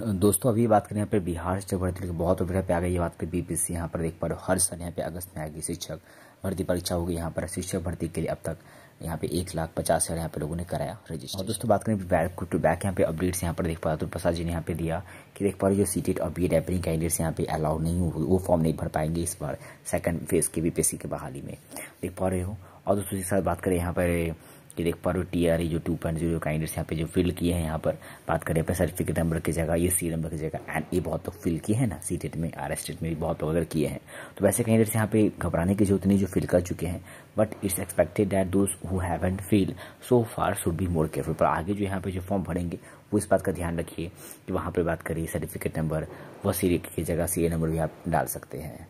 दोस्तों अभी बात करें यहाँ पर बिहार शिक्षक भर्ती की बहुत अभिया पे आ गई बात करें बीपीसी यहाँ पर देख पा रहे हो हर साल यहाँ पे अगस्त में आएगी शिक्षक भर्ती परीक्षा होगी यहाँ पर शिक्षक भर्ती के लिए अब तक यहाँ पे एक लाख पचास हज़ार यहाँ पे लोगों ने कराया रजिस्टर और दोस्तों बात करें बैक टू बैक यहाँ पे अपडेट्स यहाँ पर देख पा रहे तो प्रसाद जी ने यहाँ पे दिया कि देख पा रहे जो सी टेट और बी एड एपरिंग कैंडिडेट्स यहाँ पे अलाउड नहीं हो वो फॉर्म नहीं भर पाएंगे इस बार सेकंड फेज के बीपीएससी के बहाली में देख पा रहे हो और दोस्तों के साथ बात करें यहाँ पर ये देख पा रहे हो टी आर जो टू पॉइंट जीरो काइंडर्स यहाँ पे जो फिल किए हैं यहाँ पर बात करें पे सर्टिफिकेट नंबर की जगह ये सी नंबर की जगह एंड ये बहुत लोग तो फिल किए हैं ना सी टेट में आर एस टेट में भी बहुत लोग अगर किए हैं तो वैसे कैंडिडेट्स यहाँ पे घबराने की जरूरत नहीं जो फिल कर चुके हैं but it's expected that those who and feel so far should be more careful पर आगे जो यहाँ पे जो फॉर्म भरेंगे वो इस बात का ध्यान रखिए कि वहाँ पर बात करिए सर्टिफिकेट नंबर व सी की जगह सी नंबर भी आप डाल सकते हैं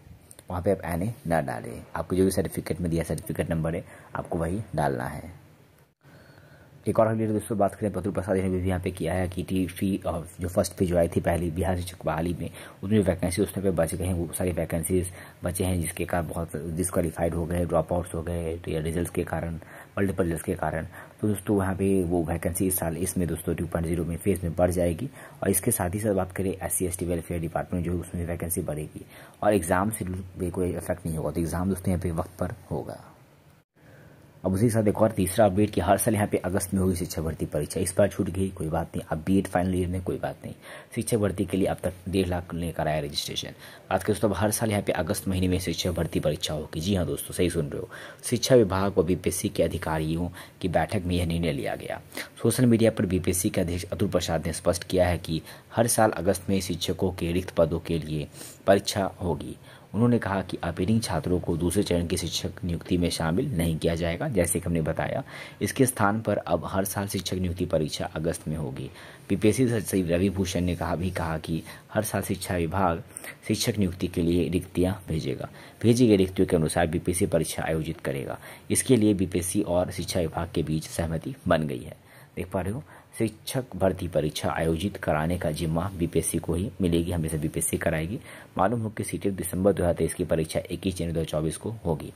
वहाँ पे आप एन ए ना डालें आपको जो भी सर्टिफिकेट में दिया सर्टिफिकेट नंबर है आपको वही डालना है एक और अगले दोस्तों बात करें पतुल प्रसाद ने भी यहाँ पे किया है कि टी फी जो फर्स्ट पे जो आई थी पहली बिहार से बहाली में उसमें वैकेंसी उसमें पे बच गए हैं वो सारी वैकेंसीज बचे हैं जिसके कारण बहुत डिस्कालीफाइड हो गए ड्रॉप आउट्स हो गए तो या रिजल्ट के कारण मल्टीपल रिजल्ट के कारण तो दोस्तों वहाँ पे वो वैकेंसी इस साल इसमें दोस्तों टू पॉइंट जीरो में फेज में बढ़ जाएगी और इसके साथ ही साथ बात करें S C S T welfare department जो है उसमें वैकेंसी बढ़ेगी और एग्ज़ाम से कोई इफेक्ट नहीं होगा तो एग्ज़ाम दोस्तों यहाँ पे वक्त पर होगा अब उसी साथ एक और तीसरा अपडेट कि हर साल यहाँ पे अगस्त में होगी शिक्षा भर्ती परीक्षा इस बार छूट गई कोई बात नहीं अब बी फाइनल ईयर में कोई बात नहीं शिक्षा भर्ती के लिए अब तक डेढ़ लाख ने कराया रजिस्ट्रेशन बात करें दोस्तों अब हर साल यहाँ पे अगस्त महीने में शिक्षा भर्ती परीक्षा होगी जी हाँ दोस्तों सही सुन रहे हो शिक्षा विभाग और बीपीएससी के अधिकारियों की बैठक में यह निर्णय लिया गया सोशल मीडिया पर बीपीएससी के अध्यक्ष अतुल प्रसाद ने स्पष्ट किया है कि हर साल अगस्त में शिक्षकों के रिक्त पदों के लिए परीक्षा होगी उन्होंने कहा कि अपीयरिंग छात्रों को दूसरे चरण की शिक्षक नियुक्ति में शामिल नहीं किया जाएगा जैसे कि हमने बताया इसके स्थान पर अब हर साल शिक्षक नियुक्ति परीक्षा अगस्त में होगी पीपीएससी सचिव रवि भूषण ने कहा भी कहा कि हर साल शिक्षा विभाग शिक्षक नियुक्ति के लिए रिक्तियां भेजेगा भेजी गई रिक्तियों के अनुसार बीपीएससी परीक्षा आयोजित करेगा इसके लिए बीपीएससी और शिक्षा विभाग के बीच सहमति बन गई है देख पा रहे हो शिक्षक भर्ती परीक्षा आयोजित कराने का जिम्मा बीपीएससी को ही मिलेगी हमेशा बीपीएससी कराएगी मालूम हो कि सीटेट दिसंबर 2023 की परीक्षा इक्कीस जनवरी दो को होगी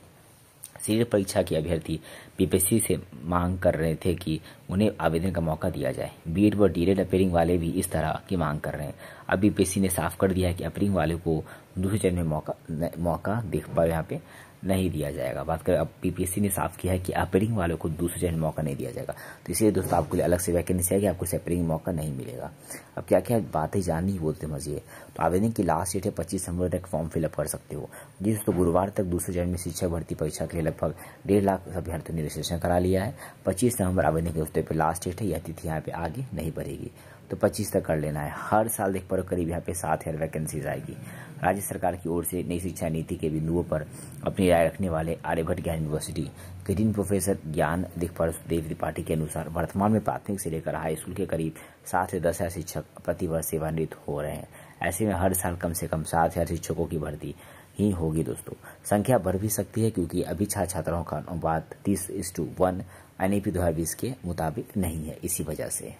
सीटेट परीक्षा के अभ्यर्थी बीपीएससी से मांग कर रहे थे कि उन्हें आवेदन का मौका दिया जाए बीएड व डीएड अपेयरिंग वाले भी इस तरह की मांग कर रहे हैं अब बीपीएससी ने साफ कर दिया है कि अपेयरिंग वाले को दूसरे चरण में मौका मौका देख पाए यहाँ पे नहीं दिया जाएगा बात करें अब पीपीएससी ने साफ किया है कि अपेयरिंग वालों को दूसरे चरण मौका नहीं दिया जाएगा तो इसलिए दोस्तों आपको अलग से वैकेंसी आएगी आपको सेपेयरिंग मौका नहीं मिलेगा अब क्या क्या बातें जाननी बोलते मजिए तो आवेदन की लास्ट डेट है पच्चीस दिसंबर तक फॉर्म फिलअप कर सकते हो जी दोस्तों गुरुवार तक दूसरे चरण में शिक्षा भर्ती परीक्षा के लिए लगभग डेढ़ लाख अभ्यर्थियों ने रजिस्ट्रेशन करा लिया है पच्चीस नवंबर आवेदन के हफ्ते पर लास्ट डेट है यह तिथि यहाँ पे आगे नहीं बढ़ेगी तो पच्चीस तक कर लेना है हर साल देख पर करीब यहाँ पे सात हजार वैकेंसीज आएगी राज्य सरकार की ओर से नई शिक्षा नीति के बिंदुओं पर अपनी राय रखने वाले आर्यभट्ट ज्ञान यूनिवर्सिटी ग्रीन प्रोफेसर ज्ञान दिग्पर देव त्रिपाठी के अनुसार वर्तमान में प्राथमिक से लेकर हाई स्कूल के करीब सात से दस हजार शिक्षक प्रतिवर्ष सेवानिवृत्त हो रहे हैं ऐसे में हर साल कम से कम सात हजार शिक्षकों की भर्ती ही होगी दोस्तों संख्या बढ़ भी सकती है क्योंकि अभी छात्र छात्राओं का अनुपात तीस is to one N A P दो के मुताबिक नहीं है इसी वजह से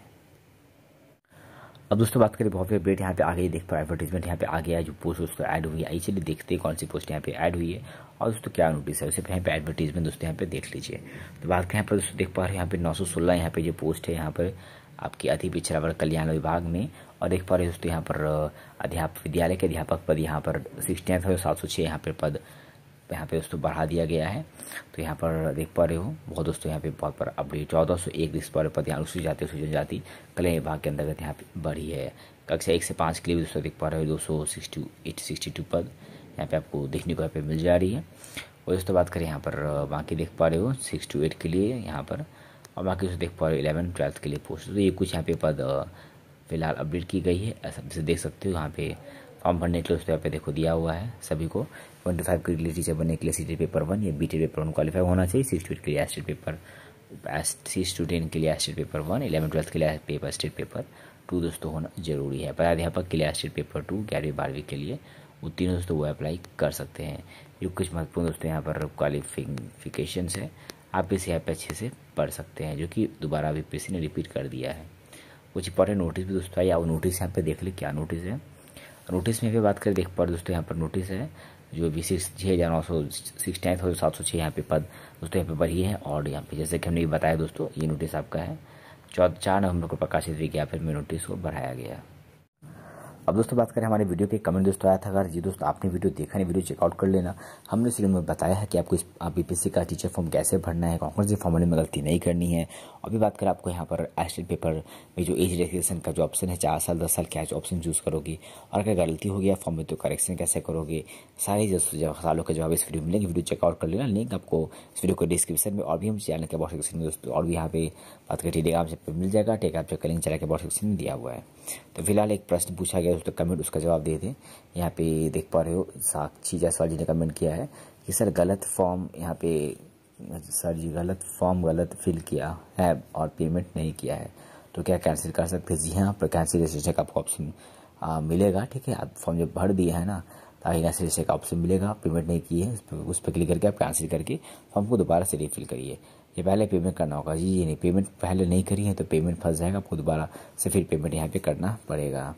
अब दोस्तों बात करें बहुत अपडेट यहाँ पे आ गई देख पाओ एडवर्टीजमेंट यहाँ पे आ गया जो पोस्ट उसको ऐड हुई है चलिए देखते हैं कौन सी पोस्ट यहाँ पे ऐड हुई है और दोस्तों क्या नोटिस है उसे यहाँ पे एडवर्टीजमेंट दोस्तों यहाँ पे देख लीजिए तो बात करें यहाँ पर दोस्तों देख पा रहे यहाँ पे नौ सौ सोलह यहाँ पे जो पोस्ट है यहाँ पर आपकी अति पिछड़ा वर्ग कल्याण विभाग में और देख पा रहे दोस्तों यहाँ पर अध्यापक विद्यालय के अध्यापक पद यहाँ पर सिक्सटी नाइन सात सौ छः यहाँ पर पद यहाँ पे दोस्तों बढ़ा दिया गया है तो यहाँ पर देख पा रहे हो बहुत दोस्तों यहाँ पे बहुत पर अपडेट चौदह सौ एक रिक्स पर पद यहाँ उसी जाति अनुसूचित जाति कल्याण विभाग के अंतर्गत यहाँ पे बढ़ी है कक्षा एक से पाँच के लिए भी दोस्तों देख पा रहे हो दो सौ पद यहाँ पे आपको देखने को यहाँ पे मिल जा रही है और दोस्तों बात करें यहाँ पर बाकी देख पा रहे हो सिक्स टू एट के लिए यहाँ पर और बाकी दोस्तों देख पा रहे हो इलेवन ट्वेल्थ के लिए पोस्ट तो ये कुछ यहाँ पे पद फिलहाल अपडेट की गई है ऐसा देख सकते हो यहाँ पे फॉर्म भरने के लिए उस पेपर देखो दिया हुआ है सभी को ट्वेंटी फाइव के लिए टीचर बनने के लिए सी पेपर वन या B T paper one qualify होना चाहिए सिक्स के लिए एस्टेट पेपर सी स्टूडेंट के लिए STET paper one eleven twelfth के लिए पेपर स्टेट पेपर टू दोस्तों होना जरूरी है प्राध्यापक के लिए एस्टेट पेपर टू ग्यारहवीं बारहवीं के लिए वो तीनों दोस्तों वो अप्लाई कर सकते हैं जो कुछ महत्वपूर्ण दोस्तों यहाँ पर क्वालिफिकेशन है आप इसे यहाँ पे अच्छे से पढ़ सकते हैं जो कि दोबारा अभी पी ने रिपीट कर दिया है कुछ इंपॉर्टेंट नोटिस भी दोस्तों आई आप नोटिस यहाँ पे देख ले क्या नोटिस है नोटिस में भी बात करें देख पर दोस्तों यहाँ पर नोटिस है जो भी सिक्स छः हज़ार नौ सौ सिक्सटी नाइन थाउजेंड सात सौ छः यहाँ पे पद दोस्तों यहाँ पे पर है और यहाँ पे जैसे कि हमने बताया दोस्तों ये नोटिस आपका है चौदह चार नवंबर को प्रकाशित भी फिर में नोटिस को बढ़ाया गया अब दोस्तों बात करें हमारे वीडियो के कमेंट दोस्तों आया था अगर ये दोस्तों आपने वीडियो देखा नहीं वीडियो चेकआउट कर लेना हमने इस वीडियो में बताया है कि आपको इस आप बी का टीचर फॉर्म कैसे भरना है कौन कौन सी फॉर्मूले में गलती नहीं करनी है अभी बात करें आपको यहाँ पर एस्टेट पेपर में जो एज रिलेक्सेशन का जो ऑप्शन है चार साल दस साल क्या ऑप्शन चूज़ करोगी और अगर गलती हो गया फॉर्म में तो करेक्शन कैसे करोगे सारे जो सवालों के जवाब इस वीडियो में मिलेंगे वीडियो चेकआउट कर लेना लिंक आपको इस वीडियो को डिस्क्रिप्शन में और भी हम चैनल के बॉक्स सेक्शन में दोस्तों और भी यहाँ पे बात करें टेलीग्राम से मिल जाएगा टेलीग्राम से लिंक चैनल के बॉक्स सेक्शन में दिया हुआ है तो फिलहाल एक प्रश्न पूछा गया उसका तो कमेंट उसका जवाब दे दें यहाँ पे देख पा रहे हो साक्षी जायसवाल जी ने कमेंट किया है कि सर गलत फॉर्म यहाँ पे सर जी गलत फॉर्म गलत फिल किया है और पेमेंट नहीं किया है तो क्या कैंसिल कर सकते जी हाँ पर कैंसिल रजिस्ट्रेशन का आपको ऑप्शन मिलेगा ठीक है आप फॉर्म जब भर दिए है ना तो कैंसिल रजिस्ट्रेशन का ऑप्शन मिलेगा पेमेंट नहीं किए है उस पर क्लिक करके आप कैंसिल करके फॉर्म को दोबारा से रिफिल करिए ये पहले पेमेंट करना होगा जी ये नहीं पेमेंट पहले नहीं करी है तो पेमेंट फंस जाएगा आपको दोबारा से फिर पेमेंट यहाँ पे करना पड़ेगा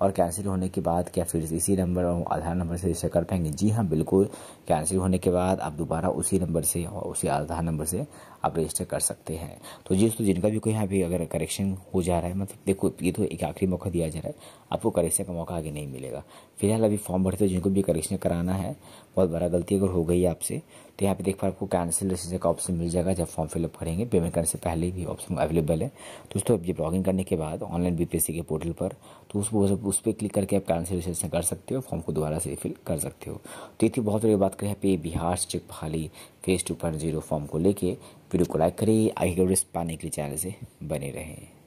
और कैंसिल होने के बाद क्या फिर इसी नंबर और आधार नंबर से रजिस्टर कर पाएंगे जी हाँ बिल्कुल कैंसिल होने के बाद आप दोबारा उसी नंबर से और उसी आधार नंबर से आप रजिस्टर कर सकते हैं तो जी दोस्तों जिनका भी कोई यहाँ भी अगर करेक्शन हो जा रहा है मतलब देखो ये तो एक आखिरी मौका दिया जा रहा है आपको करेक्शन का मौका आगे नहीं मिलेगा फिलहाल अभी फॉर्म भरते हो तो जिनको भी करेक्शन कराना है बहुत बड़ा गलती अगर हो गई आपसे तो यहाँ पे देख पा आपको कैंसिल रजिस्टर का ऑप्शन मिल जाएगा जब फॉर्म फिलअप करेंगे पेमेंट करने से पहले भी ऑप्शन अवेलेबल है दोस्तों अब ये लॉगिन करने के बाद ऑनलाइन बी के पोर्टल पर तो उस उस पर क्लिक करके आप कैंसिल रजिस्ट्रेशन कर सकते हो फॉर्म को दोबारा से रिफिल कर सकते हो तो ये थी बहुत बड़ी बात करें पे बिहार शिक्षक फाली phase two point zero form को लेके वीडियो को लाइक करिए आई अपडेट्स पाने के लिए चैनल से बने रहें